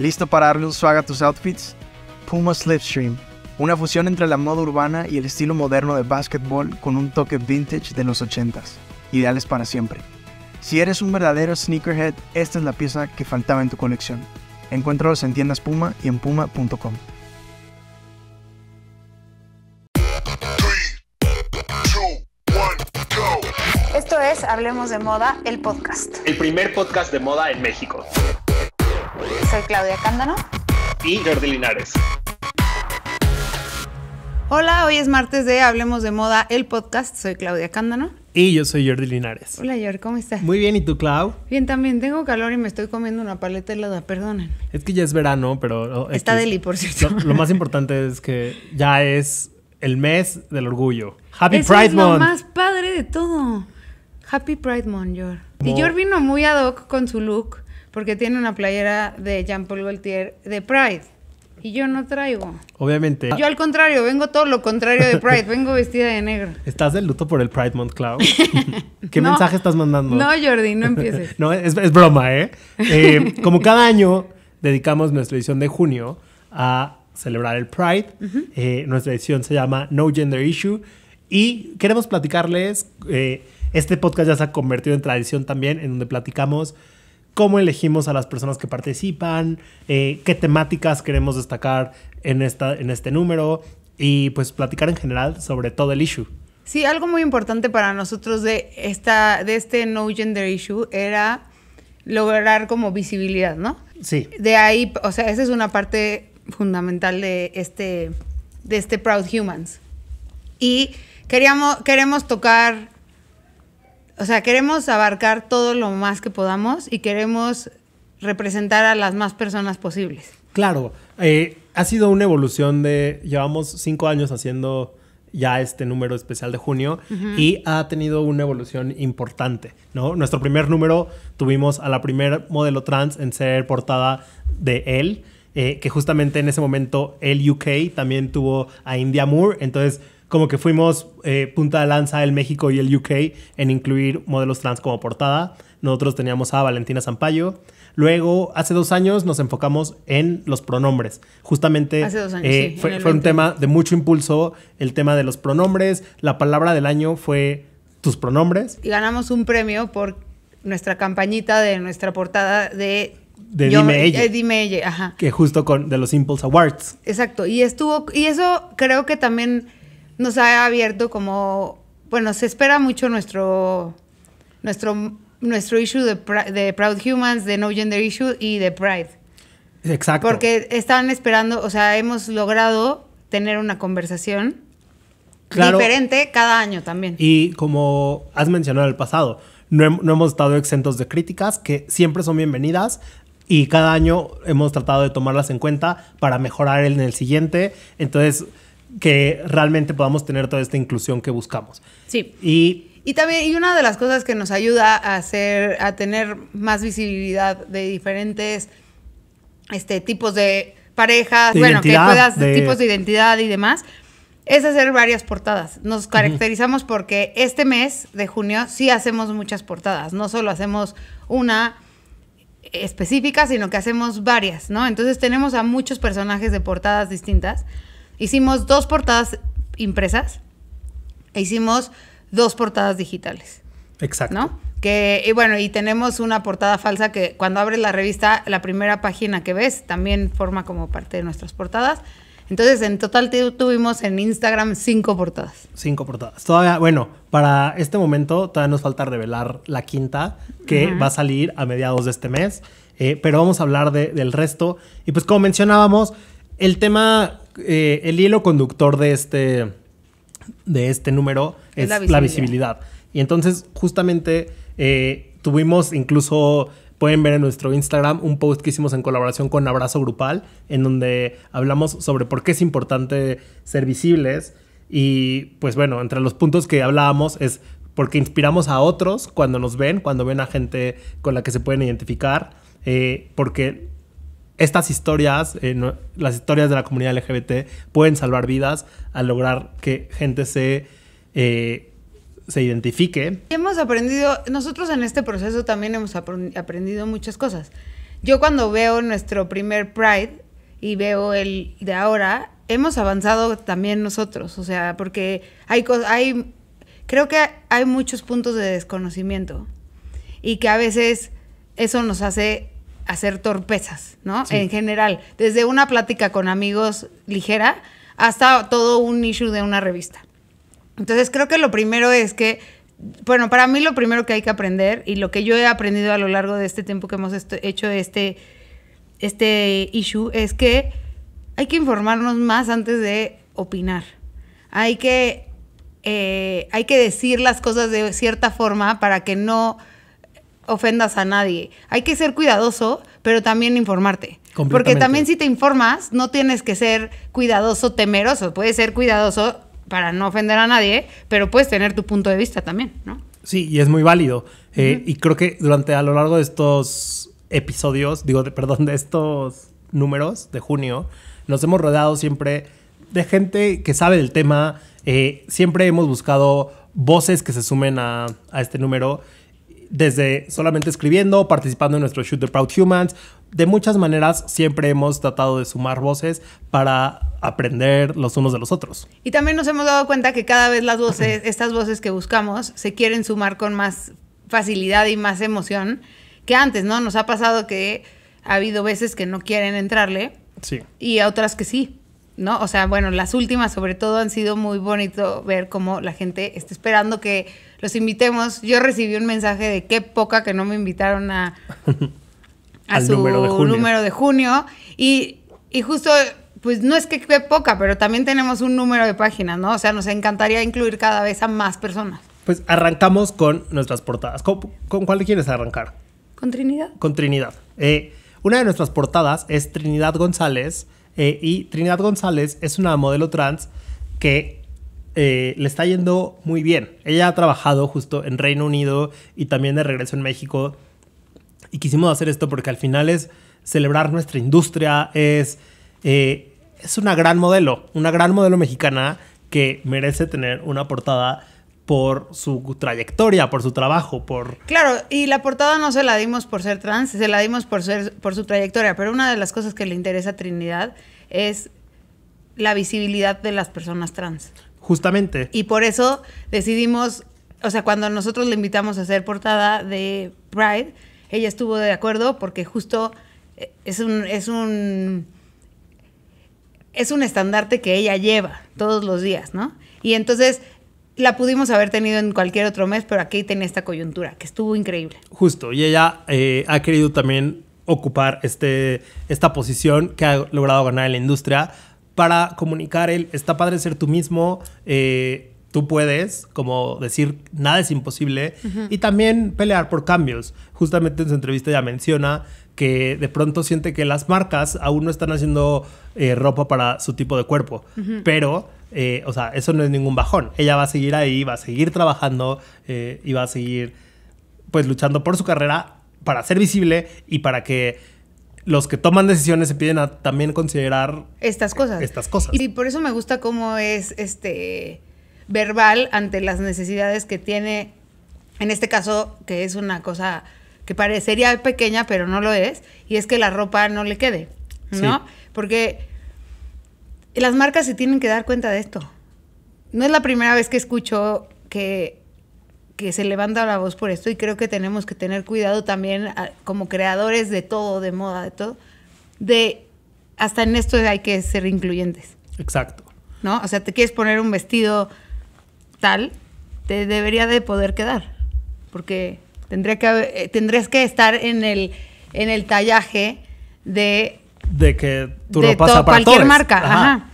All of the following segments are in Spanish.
¿Listo para darle un a tus outfits? Puma Slipstream, una fusión entre la moda urbana y el estilo moderno de basketball con un toque vintage de los 80s, ideales para siempre. Si eres un verdadero sneakerhead, esta es la pieza que faltaba en tu colección. Encuéntralos en tiendas Puma y en puma.com. Esto es Hablemos de Moda, el podcast. El primer podcast de moda en México soy Claudia Cándano. Y Jordi Linares. Hola, hoy es martes de Hablemos de Moda, el podcast. Soy Claudia Cándano. Y yo soy Jordi Linares. Hola, Jordi, ¿cómo estás? Muy bien, ¿y tú, Clau? Bien, también. Tengo calor y me estoy comiendo una paleta helada, perdonen. Es que ya es verano, pero... Oh, Está deli, por cierto. Lo, más importante es que ya es el mes del orgullo. Happy Pride es Month. Lo más padre de todo. Happy Pride Month, Jordi! Y Jordi vino muy ad hoc con su look porque tiene una playera de Jean-Paul Gaultier de Pride. Y yo no traigo. Obviamente. Yo al contrario, vengo todo lo contrario de Pride, vengo vestida de negro. ¿Estás de luto por el Pride Month Cloud? ¿Qué mensaje estás mandando? No, Jordi, no empieces. no, es, broma, ¿eh? ¿eh? Como cada año dedicamos nuestra edición de junio a celebrar el Pride. Eh, nuestra edición se llama No Gender Issue. Y queremos platicarles, eh, este podcast ya se ha convertido en tradición también, en donde platicamos cómo elegimos a las personas que participan, eh, qué temáticas queremos destacar en, esta, en este número y pues platicar en general sobre todo el issue. Sí, algo muy importante para nosotros de, esta, de este No Gender Issue era lograr como visibilidad, ¿no? Sí. De ahí, o sea, esa es una parte fundamental de este, de este Proud Humans. Y queríamos, queremos tocar o sea, queremos abarcar todo lo más que podamos y queremos representar a las más personas posibles. Claro, eh, ha sido una evolución de, llevamos cinco años haciendo ya este número especial de junio y ha tenido una evolución importante, ¿no? Nuestro primer número tuvimos a la primera modelo trans en ser portada de él, eh, que justamente en ese momento el UK también tuvo a India Moore, entonces como que fuimos eh, punta de lanza el México y el UK en incluir modelos trans como portada. Nosotros teníamos a Valentina Zampayo. Luego, hace dos años nos enfocamos en los pronombres. Justamente eh, fue, un tema de mucho impulso el tema de los pronombres. La palabra del año fue tus pronombres. Y ganamos un premio por nuestra campañita de nuestra portada de de Dime Ella. Eh, dime Ella, ajá. Que justo con de los Impulse Awards. Exacto, y estuvo y eso creo que también nos ha abierto como, bueno, se espera mucho nuestro, nuestro, nuestro issue de, de Proud Humans, de No Gender Issue y de Pride. Exacto. Porque están esperando, o sea, hemos logrado tener una conversación claro, diferente cada año también. Y como has mencionado en el pasado, no, no, hemos estado exentos de críticas que siempre son bienvenidas y cada año hemos tratado de tomarlas en cuenta para mejorar en el siguiente. Entonces, que realmente podamos tener toda esta inclusión que buscamos. Sí. Y también, y una de las cosas que nos ayuda a hacer, a tener más visibilidad de diferentes este, tipos de parejas, bueno, que puedas, tipos de identidad y demás, es hacer varias portadas. Nos caracterizamos porque este mes de junio sí hacemos muchas portadas, no solo hacemos una específica, sino que hacemos varias, ¿no? Entonces tenemos a muchos personajes de portadas distintas Hicimos dos portadas impresas e hicimos dos portadas digitales. Exacto. ¿No? Que, y bueno, y tenemos una portada falsa que cuando abres la revista, la primera página que ves también forma como parte de nuestras portadas. Entonces, en total tuvimos en Instagram cinco portadas. Cinco portadas. Todavía, bueno, para este momento todavía nos falta revelar la quinta, que va a salir a mediados de este mes. Eh, pero vamos a hablar del resto. Y pues como mencionábamos, el tema, eh, el hilo conductor de este, de este número es, la, visibilidad. Y entonces, justamente, eh, tuvimos incluso pueden ver en nuestro Instagram un post que hicimos en colaboración con Abrazo Grupal, en donde hablamos sobre por qué es importante ser visibles. Y pues bueno, entre los puntos que hablábamos es porque inspiramos a otros cuando nos ven, cuando ven a gente con la que se pueden identificar, eh, porque estas historias, eh, las historias de la comunidad LGBT, pueden salvar vidas al lograr que gente se, eh, se identifique. Hemos aprendido, nosotros en este proceso también hemos aprendido muchas cosas. Yo cuando veo nuestro primer Pride y veo el de ahora, hemos avanzado también nosotros, o sea, porque hay hay creo que hay muchos puntos de desconocimiento y que a veces eso nos hace hacer torpezas, ¿no? En general, desde una plática con amigos ligera hasta todo un issue de una revista. Entonces creo que lo primero es que, bueno, para mí lo primero que hay que aprender y lo que yo he aprendido a lo largo de este tiempo que hemos hecho este, este issue es que hay que informarnos más antes de opinar. Hay que, eh, hay que decir las cosas de cierta forma para que no ofendas a nadie. Hay que ser cuidadoso, pero también informarte. Porque también si te informas, no tienes que ser cuidadoso, temeroso. Puedes ser cuidadoso para no ofender a nadie, pero puedes tener tu punto de vista también, ¿no? Sí, y es muy válido. Eh, y creo que durante a lo largo de estos episodios, digo, perdón, de estos números de junio, nos hemos rodeado siempre de gente que sabe del tema. Eh, siempre hemos buscado voces que se sumen a, a este número desde solamente escribiendo, participando en nuestro Shoot Proud Humans. De muchas maneras siempre hemos tratado de sumar voces para aprender los unos de los otros. Y también nos hemos dado cuenta que cada vez las voces, estas voces que buscamos, se quieren sumar con más facilidad y más emoción que antes, ¿no? Nos ha pasado que ha habido veces que no quieren entrarle. Sí. Y otras que sí. ¿no? O sea, bueno, las últimas sobre todo han sido muy bonito ver cómo la gente está esperando que los invitemos. Yo recibí un mensaje de qué poca que no me invitaron a, su número de, junio. número de junio. Y, justo, pues no es que qué poca, pero también tenemos un número de páginas, ¿no? O sea, nos encantaría incluir cada vez a más personas. Pues arrancamos con nuestras portadas. ¿Con, con cuál quieres arrancar? Con Trinidad. Con Trinidad. Eh, una de nuestras portadas es Trinidad González eh, y Trinidad González es una modelo trans que eh, le está yendo muy bien. Ella ha trabajado justo en Reino Unido y también de regreso en México. Y quisimos hacer esto porque al final es celebrar nuestra industria, es, eh, es una gran modelo, una gran modelo mexicana que merece tener una portada por su trayectoria, por su trabajo, por... Claro, y la portada no se la dimos por ser trans, se la dimos por, ser, por su trayectoria, pero una de las cosas que le interesa a Trinidad es la visibilidad de las personas trans. Justamente. Y por eso decidimos, o sea, cuando nosotros le invitamos a hacer portada de Pride, ella estuvo de acuerdo porque justo eh, es un... Es un es un estandarte que ella lleva todos los días, ¿no? Y entonces la pudimos haber tenido en cualquier otro mes, pero aquí tenía esta coyuntura, que estuvo increíble. Justo, y ella eh, ha querido también ocupar este, esta posición que ha logrado ganar en la industria para comunicar el, está padre ser tú mismo, eh, tú puedes, como decir, nada es imposible, y también pelear por cambios. Justamente en su entrevista ya menciona que de pronto siente que las marcas aún no están haciendo eh, ropa para su tipo de cuerpo. Pero, eh, o sea, eso no es ningún bajón. Ella va a seguir ahí, va a seguir trabajando eh, y va a seguir, pues, luchando por su carrera para ser visible y para que los que toman decisiones se piden a también considerar estas cosas. Estas cosas. Y por eso me gusta cómo es este verbal ante las necesidades que tiene, en este caso, que es una cosa que parecería pequeña, pero no lo es, y es que la ropa no le quede, ¿no? Porque las marcas se tienen que dar cuenta de esto. No es la primera vez que escucho que, se levanta la voz por esto y creo que tenemos que tener cuidado también ah, como creadores de todo, de moda, de todo, de hasta en esto hay que ser incluyentes. Exacto. ¿No? O sea, te quieres poner un vestido tal, te debería de poder quedar, porque Tendría que, eh, tendrías que estar en el, en el tallaje de... De que tú de para cualquier marca.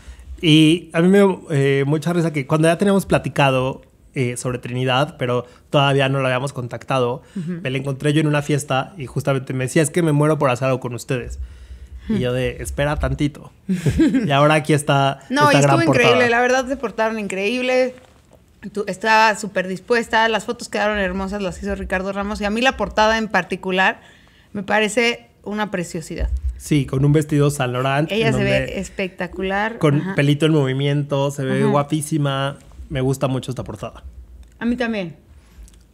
Y a mí me dio eh, mucha risa que cuando ya teníamos platicado eh, sobre Trinidad, pero todavía no la habíamos contactado, me la encontré yo en una fiesta y justamente me decía, es que me muero por hacer algo con ustedes. Y yo de, espera tantito. y ahora aquí está. No, esta y increíble, la verdad se portaron increíbles estaba súper dispuesta, las fotos quedaron hermosas, las hizo Ricardo Ramos y a mí la portada en particular me parece una preciosidad. Sí, con un vestido salorante. Ella se ve espectacular. Con pelito en movimiento, se ve guapísima. Me gusta mucho esta portada. A mí también.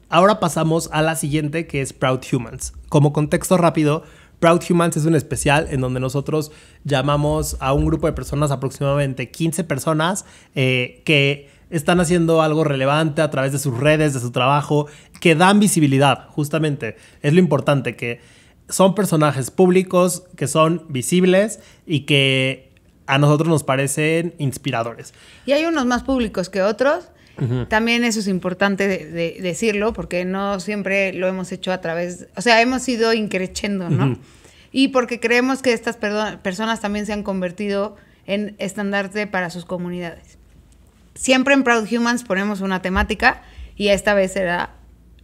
Ahora pasamos a la siguiente que es Proud Humans. Como contexto rápido, Proud Humans es un especial en donde nosotros llamamos a un grupo de personas, aproximadamente 15 personas, eh, que están haciendo algo relevante a través de sus redes, de su trabajo, que dan visibilidad, justamente. Es lo importante, que son personajes públicos, que son visibles y que a nosotros nos parecen inspiradores. Y hay unos más públicos que otros. También eso es importante decirlo porque no siempre lo hemos hecho a través, o sea, hemos ido increchando, ¿no? Y porque creemos que estas personas también se han convertido en estandarte para sus comunidades siempre en Proud Humans ponemos una temática y esta vez será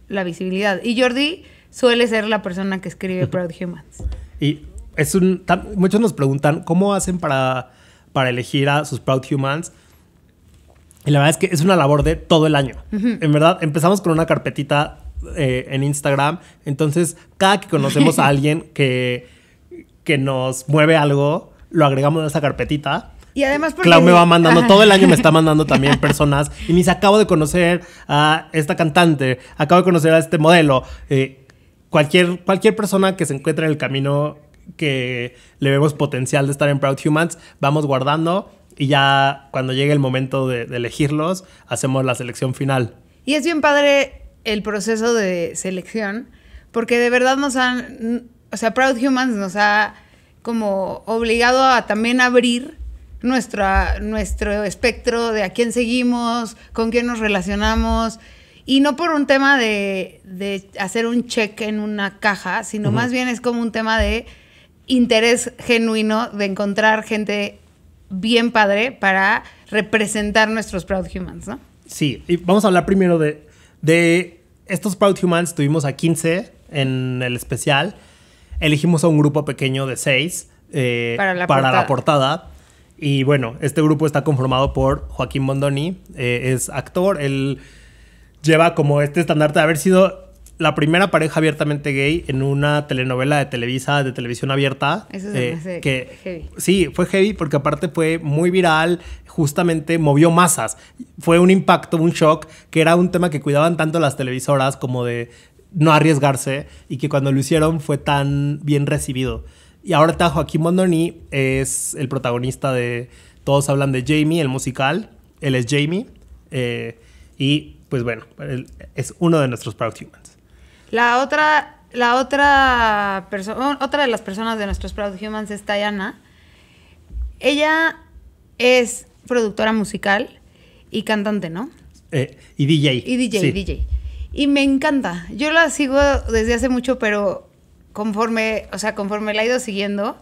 la visibilidad. Y Jordi suele ser la persona que escribe Proud Humans. Y es un. muchos nos preguntan cómo hacen para, para elegir a sus Proud Humans. Y la verdad es que es una labor de todo el año. En verdad, empezamos con una carpetita eh, en Instagram. Entonces, cada que conocemos a alguien que, que nos mueve algo, lo agregamos a esa carpetita y además porque... Clau me va mandando, todo el año me está mandando también personas. Y me se acabo de conocer a esta cantante, acabo de conocer a este modelo. Eh, cualquier, cualquier persona que se encuentre en el camino que le vemos potencial de estar en Proud Humans, vamos guardando y ya cuando llegue el momento de, de elegirlos, hacemos la selección final. Y es bien padre el proceso de selección, porque de verdad nos han, o sea, Proud Humans nos ha como obligado a también abrir nuestra, nuestro espectro de a quién seguimos, con quién nos relacionamos. Y no por un tema de, hacer un check en una caja, sino más bien es como un tema de interés genuino de encontrar gente bien padre para representar nuestros Proud Humans, ¿no? Sí, y vamos a hablar primero de, de estos Proud Humans. Tuvimos a 15 en el especial. Elegimos a un grupo pequeño de 6 eh, para, la portada y bueno, este grupo está conformado por Joaquín Bondoni, eh, es actor, él lleva como este estandarte de haber sido la primera pareja abiertamente gay en una telenovela de Televisa, de televisión abierta. Eso eh, que, heavy. Sí, fue heavy porque aparte fue muy viral, justamente movió masas. Fue un impacto, un shock, que era un tema que cuidaban tanto las televisoras como de no arriesgarse y que cuando lo hicieron fue tan bien recibido. Y ahora está Joaquín Mondoni es el protagonista de Todos hablan de Jamie, el musical. Él es Jamie. Eh, y pues bueno, es uno de nuestros Proud Humans. La otra, la otra persona, otra de las personas de nuestros Proud Humans es Diana. Ella es productora musical y cantante, ¿no? Eh, y DJ. Y DJ, DJ. Y me encanta. Yo la sigo desde hace mucho, pero conforme, o sea, conforme la he ido siguiendo,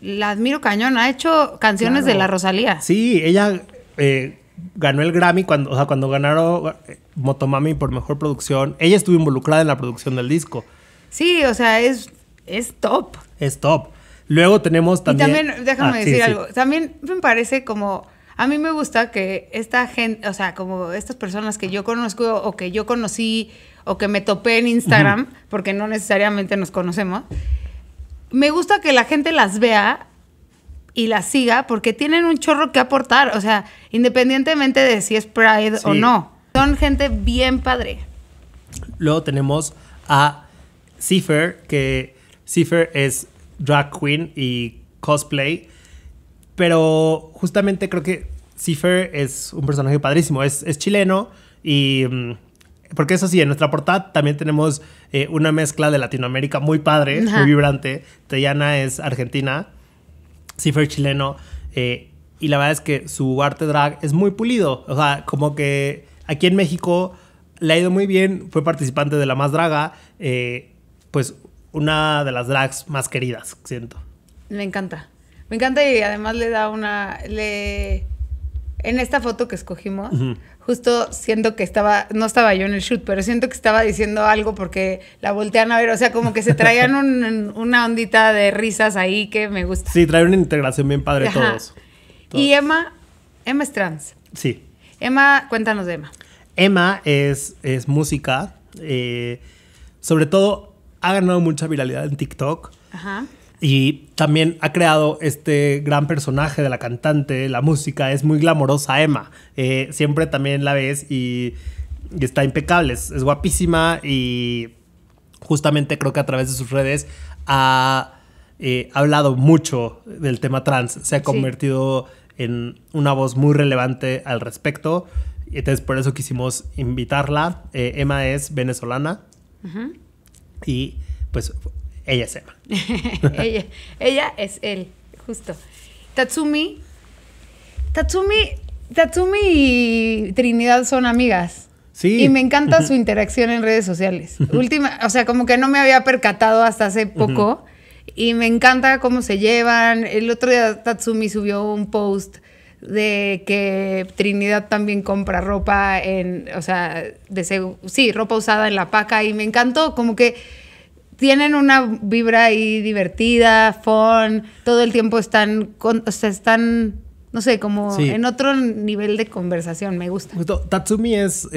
la admiro cañón. Ha hecho canciones de la Rosalía. Sí, ella eh, ganó el Grammy cuando, o sea, cuando ganaron eh, Motomami por mejor producción. Ella estuvo involucrada en la producción del disco. Sí, o sea, es, es top. Es top. Luego tenemos también. Y también, déjame ah, decir algo. También me parece como. A mí me gusta que esta gente, o sea, como estas personas que yo conozco o que yo conocí o que me topé en Instagram, porque no necesariamente nos conocemos, me gusta que la gente las vea y las siga porque tienen un chorro que aportar, o sea, independientemente de si es Pride o no. Son gente bien padre. Luego tenemos a Cipher, que Cipher es drag queen y cosplay, pero justamente creo que Cipher es un personaje padrísimo, es, es chileno y... Mm, porque eso sí, en nuestra portada también tenemos eh, una mezcla de Latinoamérica muy padre, muy vibrante. Teyana es argentina, Cifer chileno, eh, y la verdad es que su arte drag es muy pulido. O sea, como que aquí en México le ha ido muy bien, fue participante de La Más Draga, eh, pues una de las drags más queridas, siento. Me encanta. Me encanta y además le da una... Le... En esta foto que escogimos, justo siento que estaba, no estaba yo en el shoot, pero siento que estaba diciendo algo porque la voltean a ver, o sea, como que se traían una ondita de risas ahí que me gusta. Sí, trae una integración bien padre todos, Y Emma, Emma es trans. Sí. Emma, cuéntanos de Emma. Emma es, es música, eh, sobre todo ha ganado mucha viralidad en TikTok. Ajá. Y también ha creado este gran personaje de la cantante, la música, es muy glamorosa Emma. Eh, siempre también la ves y, está impecable, es, guapísima y justamente creo que a través de sus redes ha eh, hablado mucho del tema trans, se ha convertido en una voz muy relevante al respecto. Entonces por eso quisimos invitarla. Eh, Emma es venezolana y pues ella es Emma. ella, es él, justo. Tatsumi. Tatsumi. Tatsumi y Trinidad son amigas. Sí. Y me encanta su interacción en redes sociales. Última, o sea, como que no me había percatado hasta hace poco. y me encanta cómo se llevan. El otro día Tatsumi subió un post de que Trinidad también compra ropa en, o sea, de sí, ropa usada en la paca y me encantó como que tienen una vibra ahí divertida, fun, todo el tiempo están, con, están, no sé, como en otro nivel de conversación, me gusta. Tatsumi es,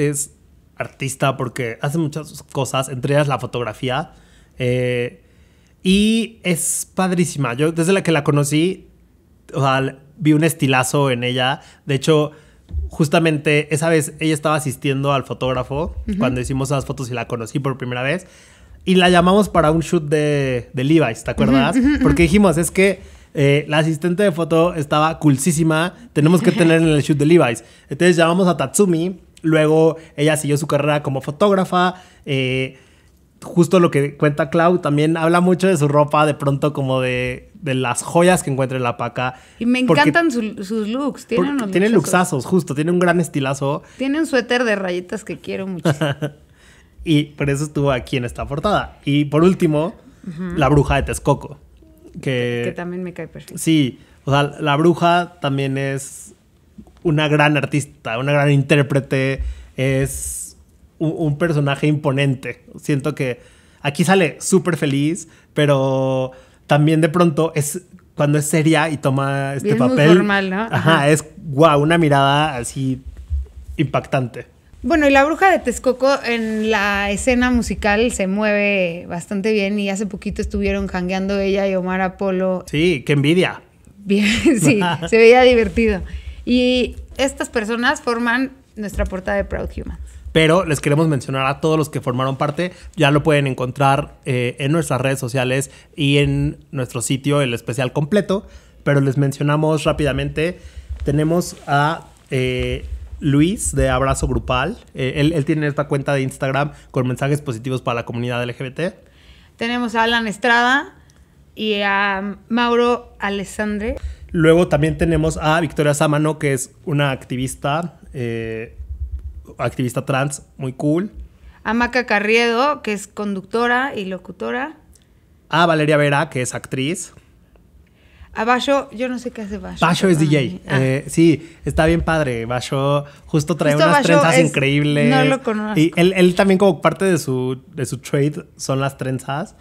artista porque hace muchas cosas, entre ellas la fotografía, eh, y es padrísima. Yo desde la que la conocí, o vi un estilazo en ella, de hecho justamente esa vez ella estaba asistiendo al fotógrafo cuando hicimos esas fotos y la conocí por primera vez. Y la llamamos para un shoot de, Levi's, ¿te acuerdas? Porque dijimos, es que eh, la asistente de foto estaba culsísima, tenemos que tener en el shoot de Levi's. Entonces llamamos a Tatsumi, luego ella siguió su carrera como fotógrafa. Eh, justo lo que cuenta Clau, también habla mucho de su ropa, de pronto como de, las joyas que encuentra en la paca. Y me encantan sus looks, tiene unos Tiene luxazos, justo, tiene un gran estilazo. Tiene un suéter de rayitas que quiero muchísimo. Y por eso estuvo aquí en esta portada. Y por último, la bruja de Texcoco. Que, también me cae perfecto. Sí, o sea, la bruja también es una gran artista, una gran intérprete, es un, personaje imponente. Siento que aquí sale súper feliz, pero también de pronto es cuando es seria y toma este papel. Es normal, ¿no? Ajá, es guau, una mirada así impactante. Bueno, y la bruja de Texcoco en la escena musical se mueve bastante bien y hace poquito estuvieron jangueando ella y Omar Apolo. Sí, qué envidia. Bien, sí, se veía divertido. Y estas personas forman nuestra portada de Proud Humans. Pero les queremos mencionar a todos los que formaron parte. Ya lo pueden encontrar eh, en nuestras redes sociales y en nuestro sitio, el especial completo. Pero les mencionamos rápidamente. Tenemos a eh, Luis de Abrazo Grupal. Eh, él, tiene esta cuenta de Instagram con mensajes positivos para la comunidad LGBT. Tenemos a Alan Estrada y a Mauro Alessandre. Luego también tenemos a Victoria Sámano, que es una activista, eh, activista trans, muy cool. A Maca Carriedo, que es conductora y locutora. A Valeria Vera, que es actriz. A Basho, yo no sé qué hace Basho. Basho es DJ. Ah. Eh, sí, está bien padre. Basho justo trae unas trenzas increíbles. No lo conozco. Y él, también como parte de su, de su trade son las trenzas.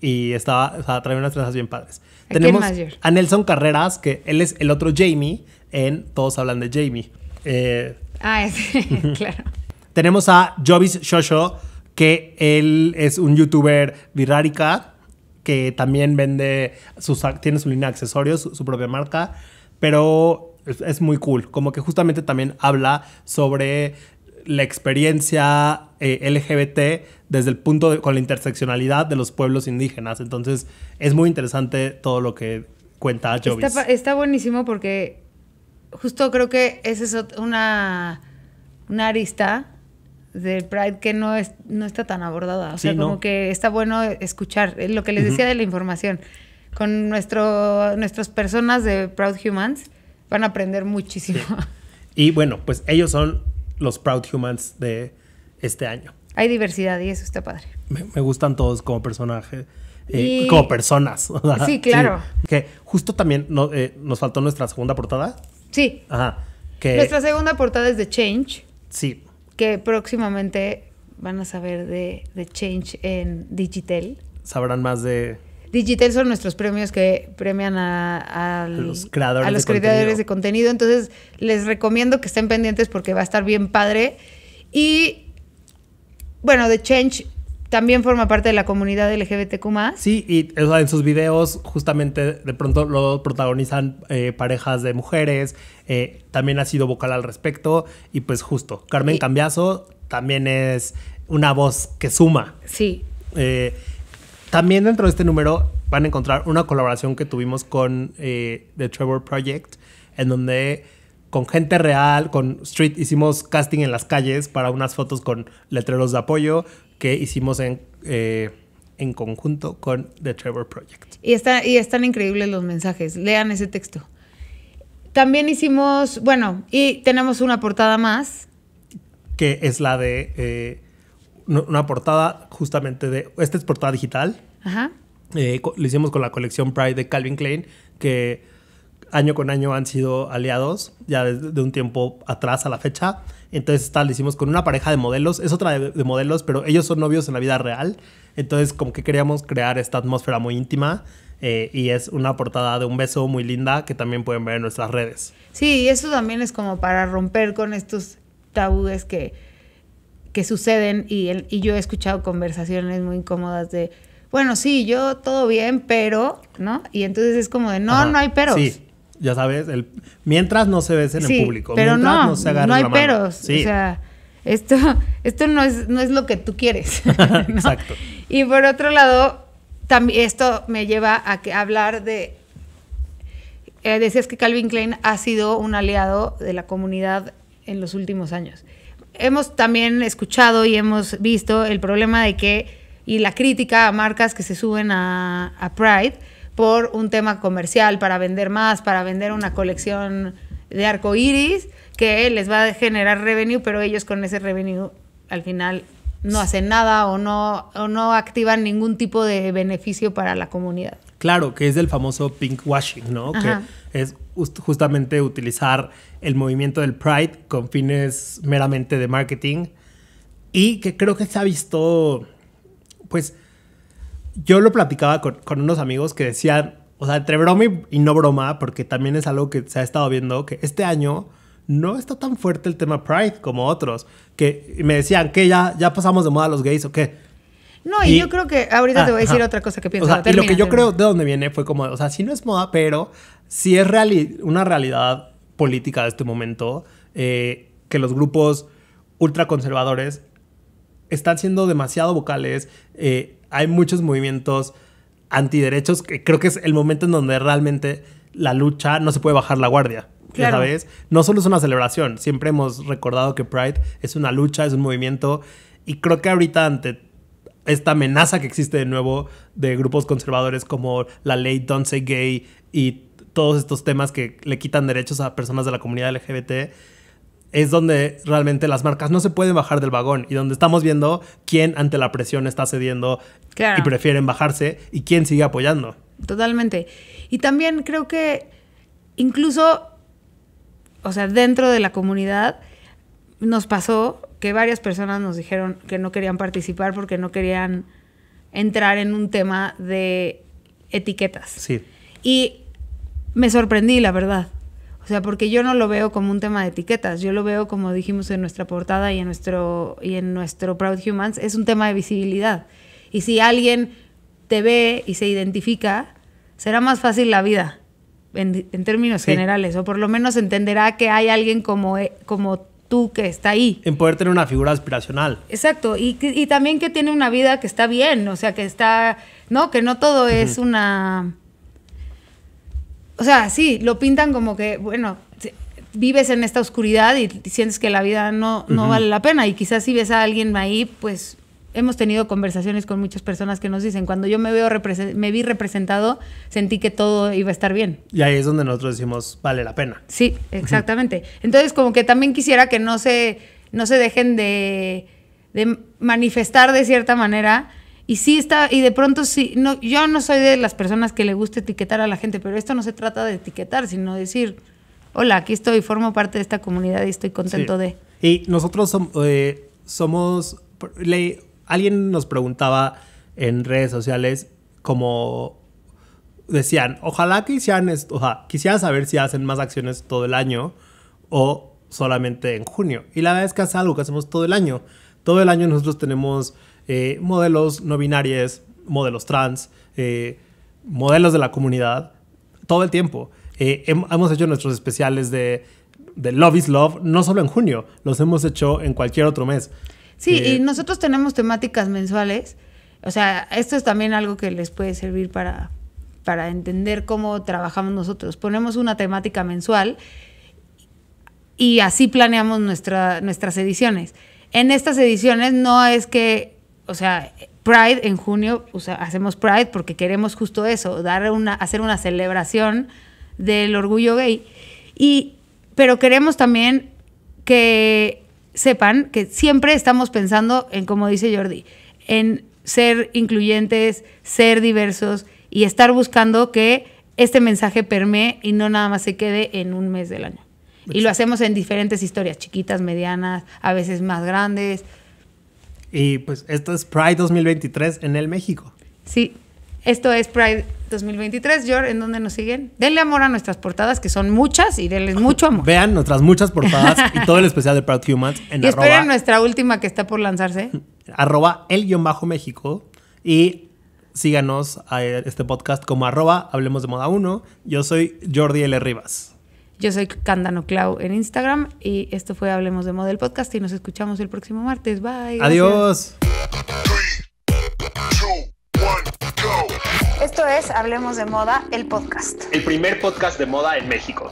Y estaba, trae unas trenzas bien padres. Tenemos a Nelson Carreras, que él es el otro Jamie en Todos Hablan de Jamie. Eh, ah, sí, claro. Tenemos a Jovis Shosho, que él es un youtuber virárica que también vende, sus, tiene su línea de accesorios, su, propia marca, pero es, muy cool. Como que justamente también habla sobre la experiencia eh, LGBT desde el punto de, con la interseccionalidad de los pueblos indígenas. Entonces es muy interesante todo lo que cuenta Jovis. Está, buenísimo porque justo creo que esa es una, una arista de Pride que no, es, no está tan abordada. O sea, como que está bueno escuchar lo que les decía de la información. Con nuestro, nuestras personas de Proud Humans van a aprender muchísimo. Y bueno, pues ellos son los Proud Humans de este año. Hay diversidad y eso está padre. Me, gustan todos como personaje. Eh, como personas. sí, claro. Que justo también no, eh, nos faltó nuestra segunda portada. Sí. Ajá. Que... Nuestra segunda portada es de Change. Sí próximamente van a saber de, de Change en Digitel. Sabrán más de... digital son nuestros premios que premian a, los creadores, de, contenido. de contenido. Entonces, les recomiendo que estén pendientes porque va a estar bien padre. Y bueno, de Change también forma parte de la comunidad LGBTQ. Sí, y en sus videos justamente de pronto lo protagonizan eh, parejas de mujeres, eh, también ha sido vocal al respecto y pues justo, Carmen Cambiazo también es una voz que suma. Sí. Eh, también dentro de este número van a encontrar una colaboración que tuvimos con The Trevor Project, en donde con gente real, con street, hicimos casting en las calles para unas fotos con letreros de apoyo que hicimos en, eh, en conjunto con The Trevor Project. Y, está, y están increíbles los mensajes, lean ese texto. También hicimos, bueno, y tenemos una portada más. Que es la de eh, una portada justamente de, esta es portada digital. Ajá. lo eh, hicimos con la colección Pride de Calvin Klein, que año con año han sido aliados, ya desde un tiempo atrás a la fecha. Entonces tal, hicimos con una pareja de modelos, es otra de, modelos, pero ellos son novios en la vida real. Entonces como que queríamos crear esta atmósfera muy íntima eh, y es una portada de un beso muy linda que también pueden ver en nuestras redes. Sí, y eso también es como para romper con estos tabúes que, que suceden y, yo he escuchado conversaciones muy incómodas de bueno, sí, yo todo bien, pero, ¿no? Y entonces es como de, no, no hay pero. Sí ya sabes, el, mientras no se besen en en público, pero mientras no, no se no hay peros, o sea, esto, esto no, es, no es lo que tú quieres. Exacto. Y por otro lado, también esto me lleva a hablar de eh, decías que Calvin Klein ha sido un aliado de la comunidad en los últimos años. Hemos también escuchado y hemos visto el problema de que, y la crítica a marcas que se suben a, a Pride, por un tema comercial, para vender más, para vender una colección de arco iris que les va a generar revenue, pero ellos con ese revenue al final no hacen nada o no, o no activan ningún tipo de beneficio para la comunidad. Claro, que es el famoso pinkwashing, ¿no? Que es justamente utilizar el movimiento del Pride con fines meramente de marketing y que creo que se ha visto, pues, yo lo platicaba con, unos amigos que decían, o sea, entre broma y, no broma, porque también es algo que se ha estado viendo, que este año no está tan fuerte el tema Pride como otros, que me decían que ya, ya pasamos de moda los gays o qué. No, y, yo creo que ahorita ah, te voy a decir otra cosa que pienso. y lo que yo creo de dónde viene fue como, o sea, si no es moda, pero sí es una realidad política de este momento, eh, que los grupos ultraconservadores están siendo demasiado vocales. Eh, hay muchos movimientos antiderechos. Que creo que es el momento en donde realmente la lucha no se puede bajar la guardia. No solo es una celebración, siempre hemos recordado que Pride es una lucha, es un movimiento. Y creo que ahorita ante esta amenaza que existe de nuevo de grupos conservadores como la ley Don't Say Gay y todos estos temas que le quitan derechos a personas de la comunidad LGBT, es donde realmente las marcas no se pueden bajar del vagón y donde estamos viendo quién ante la presión está cediendo y prefieren bajarse y quién sigue apoyando. Totalmente. Y también creo que incluso, o sea, dentro de la comunidad nos pasó que varias personas nos dijeron que no querían participar porque no querían entrar en un tema de etiquetas. Sí. Y me sorprendí, la verdad. O sea, porque yo no lo veo como un tema de etiquetas, yo lo veo como dijimos en nuestra portada y en nuestro, y en nuestro Proud Humans, es un tema de visibilidad. Y si alguien te ve y se identifica, será más fácil la vida en, términos generales, o por lo menos entenderá que hay alguien como, eh, como tú que está ahí. En poder tener una figura aspiracional. Exacto, y, también que tiene una vida que está bien, o sea, que está, no, que no todo es una o sea, sí, lo pintan como que, bueno, vives en esta oscuridad y sientes que la vida no, no vale la pena. Y quizás si ves a alguien ahí, pues hemos tenido conversaciones con muchas personas que nos dicen, cuando yo me, veo me vi representado, sentí que todo iba a estar bien. Y ahí es donde nosotros decimos, vale la pena. Sí, exactamente. Entonces, como que también quisiera que no se, no se dejen de, de manifestar de cierta manera y sí está, y de pronto sí, no, yo no soy de las personas que le gusta etiquetar a la gente, pero esto no se trata de etiquetar, sino decir, hola, aquí estoy, formo parte de esta comunidad y estoy contento de. Y nosotros eh, somos, alguien nos preguntaba en redes sociales como decían, ojalá que hicieran esto, o quisiera saber si hacen más acciones todo el año o solamente en junio. Y la verdad es que es algo que hacemos todo el año. Todo el año nosotros tenemos eh, modelos no binarios, modelos trans, eh, modelos de la comunidad, todo el tiempo. Eh, hemos hecho nuestros especiales de, de, Love is Love, no solo en junio, los hemos hecho en cualquier otro mes. Sí, y nosotros tenemos temáticas mensuales. O sea, esto es también algo que les puede servir para, para entender cómo trabajamos nosotros. Ponemos una temática mensual y así planeamos nuestra, nuestras ediciones. En estas ediciones no es que o sea, Pride en junio, o sea, hacemos Pride porque queremos justo eso, una, hacer una celebración del orgullo gay. pero queremos también que sepan que siempre estamos pensando en, como dice Jordi, en ser incluyentes, ser diversos y estar buscando que este mensaje permee y no nada más se quede en un mes del año. Y lo hacemos en diferentes historias, chiquitas, medianas, a veces más grandes, y pues esto es Pride 2023 en el México. Sí, esto es Pride 2023, George, ¿en dónde nos siguen? Denle amor a nuestras portadas, que son muchas, y denles mucho amor. Vean nuestras muchas portadas y todo el especial de Proud Humans en Y esperen nuestra última que está por lanzarse. Arroba el guión bajo México y síganos a este podcast como arroba Hablemos de Moda 1. Yo soy Jordi L. Rivas. Yo soy Cándano Clau en Instagram y esto fue Hablemos de Moda, el Podcast y nos escuchamos el próximo martes. Bye. Adiós. Esto es Hablemos de Moda, el podcast. El primer podcast de moda en México.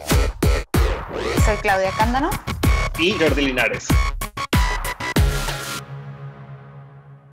Soy Claudia Cándano. Y Jordi Linares.